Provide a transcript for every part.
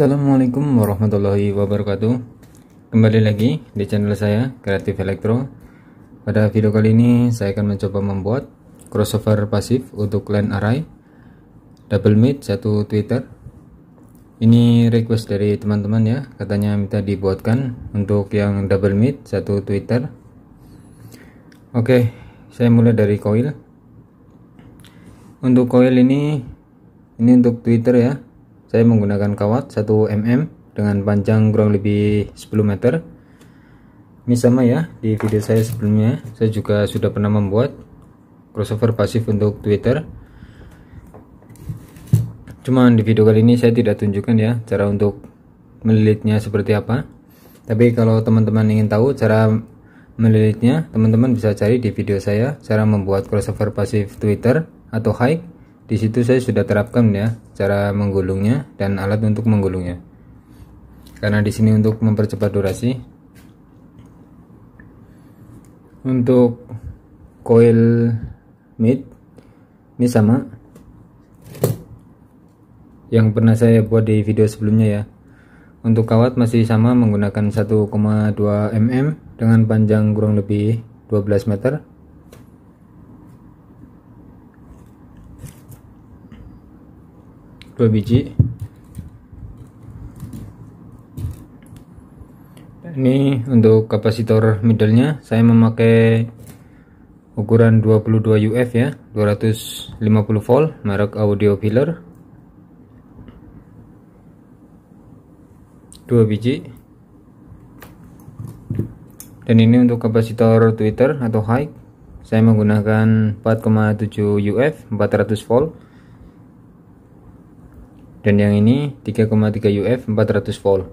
Assalamualaikum warahmatullahi wabarakatuh Kembali lagi di channel saya Kreatif Elektro Pada video kali ini saya akan mencoba membuat crossover pasif untuk LAN array double mid satu Twitter ini request dari teman-teman ya katanya minta dibuatkan untuk yang double mid satu Twitter oke saya mulai dari coil untuk coil ini ini untuk Twitter ya saya menggunakan kawat 1 mm dengan panjang kurang lebih 10 meter ini sama ya di video saya sebelumnya saya juga sudah pernah membuat crossover pasif untuk Twitter cuman di video kali ini saya tidak tunjukkan ya cara untuk melilitnya seperti apa tapi kalau teman-teman ingin tahu cara melilitnya teman-teman bisa cari di video saya cara membuat crossover pasif Twitter atau hike di situ saya sudah terapkan ya cara menggulungnya dan alat untuk menggulungnya. Karena di sini untuk mempercepat durasi. Untuk coil mid ini sama yang pernah saya buat di video sebelumnya ya. Untuk kawat masih sama menggunakan 1,2 mm dengan panjang kurang lebih 12 meter 2 biji ini untuk kapasitor middlenya saya memakai ukuran 22 UF ya 250 volt merek audio filler 2 biji dan ini untuk kapasitor Twitter atau high saya menggunakan 4,7 UF 400 volt dan yang ini 3,3 UF 400 volt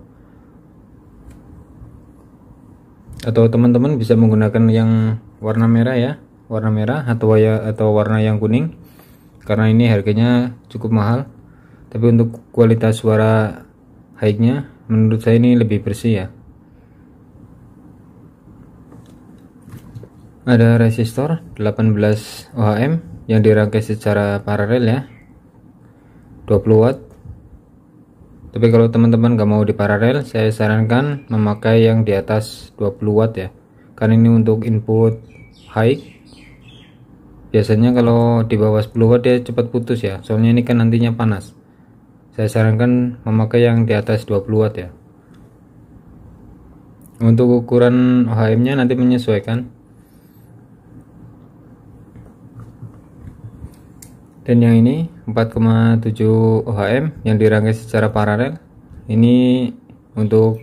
atau teman-teman bisa menggunakan yang warna merah ya warna merah atau ya, atau warna yang kuning karena ini harganya cukup mahal tapi untuk kualitas suara high-nya menurut saya ini lebih bersih ya ada resistor 18 ohm yang dirangkai secara paralel ya 20 watt tapi kalau teman-teman gak mau di paralel saya sarankan memakai yang di atas 20 watt ya karena ini untuk input high biasanya kalau di bawah 10 watt dia cepat putus ya soalnya ini kan nantinya panas saya sarankan memakai yang di atas 20 watt ya untuk ukuran OHM nya nanti menyesuaikan dan yang ini 4,7 OHM yang dirangkai secara paralel ini untuk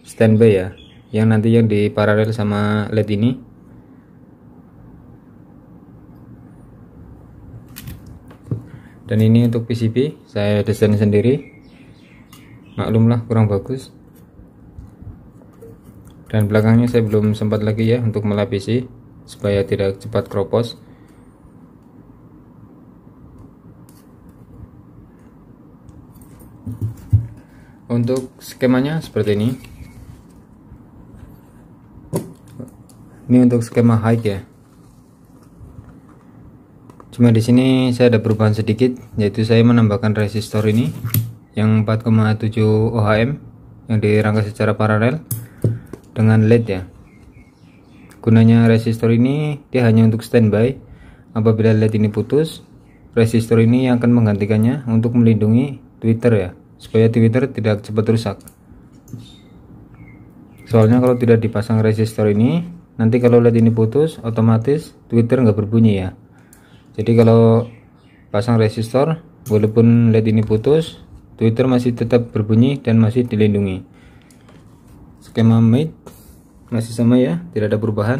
standby ya yang nanti yang di paralel sama LED ini dan ini untuk PCB saya desain sendiri maklumlah kurang bagus dan belakangnya saya belum sempat lagi ya untuk melapisi supaya tidak cepat keropos untuk skemanya seperti ini ini untuk skema high ya cuma di sini saya ada perubahan sedikit yaitu saya menambahkan resistor ini yang 4,7 ohm yang dirangkai secara paralel dengan led ya gunanya resistor ini dia hanya untuk standby apabila led ini putus resistor ini yang akan menggantikannya untuk melindungi Twitter ya supaya Twitter tidak cepat rusak soalnya kalau tidak dipasang resistor ini nanti kalau LED ini putus otomatis Twitter nggak berbunyi ya jadi kalau pasang resistor walaupun LED ini putus Twitter masih tetap berbunyi dan masih dilindungi skema mate masih sama ya tidak ada perubahan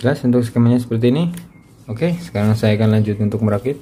jelas untuk skemanya seperti ini oke sekarang saya akan lanjut untuk merakit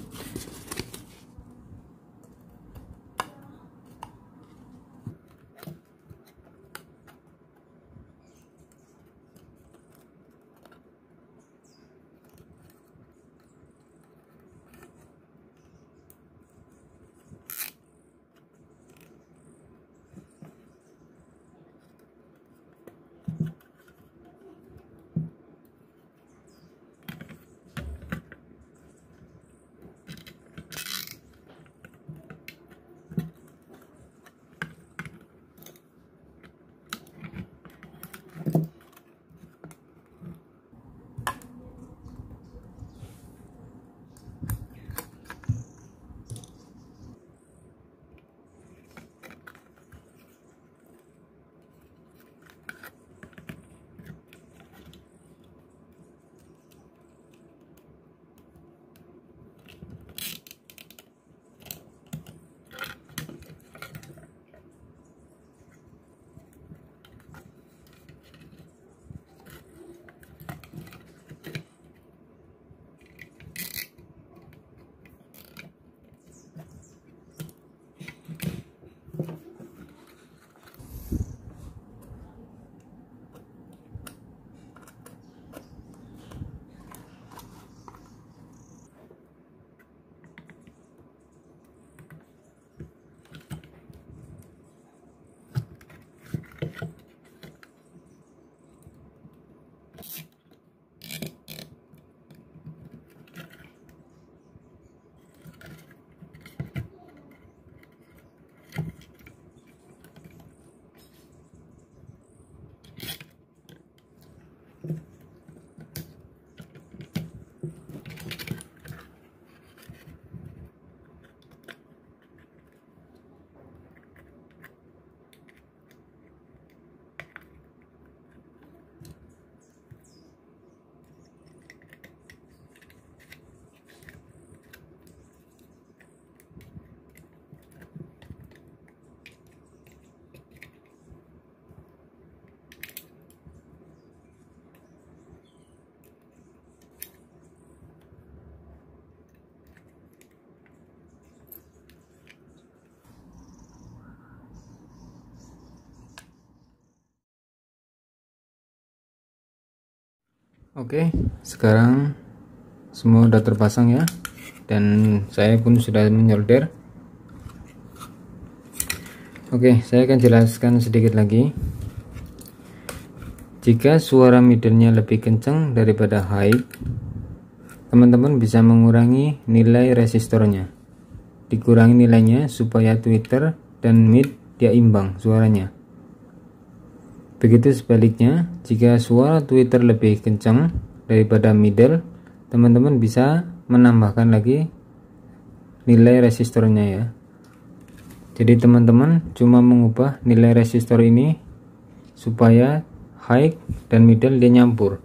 Oke, sekarang semua sudah terpasang ya. Dan saya pun sudah menyolder. Oke, saya akan jelaskan sedikit lagi. Jika suara middle-nya lebih kencang daripada high, teman-teman bisa mengurangi nilai resistornya. Dikurangi nilainya supaya tweeter dan mid dia imbang suaranya. Begitu sebaliknya, jika suara Twitter lebih kencang daripada middle, teman-teman bisa menambahkan lagi nilai resistornya ya. Jadi teman-teman cuma mengubah nilai resistor ini supaya high dan middle dia nyampur.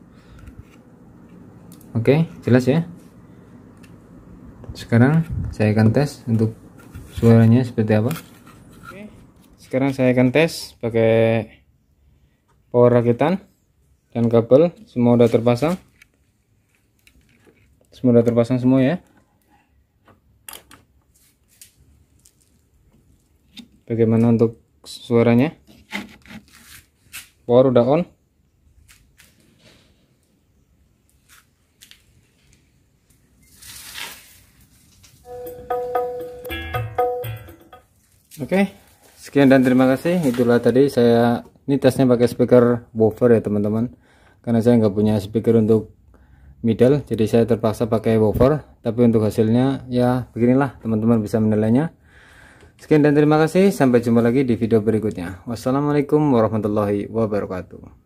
Oke, jelas ya? Sekarang saya akan tes untuk suaranya seperti apa. Oke, sekarang saya akan tes pakai power rakitan dan kabel semua udah terpasang semua udah terpasang semua ya bagaimana untuk suaranya power udah on oke okay. sekian dan terima kasih itulah tadi saya ini tesnya pakai speaker woofer ya teman-teman karena saya nggak punya speaker untuk middle jadi saya terpaksa pakai woofer tapi untuk hasilnya ya beginilah teman-teman bisa menilainya sekian dan terima kasih sampai jumpa lagi di video berikutnya wassalamualaikum warahmatullahi wabarakatuh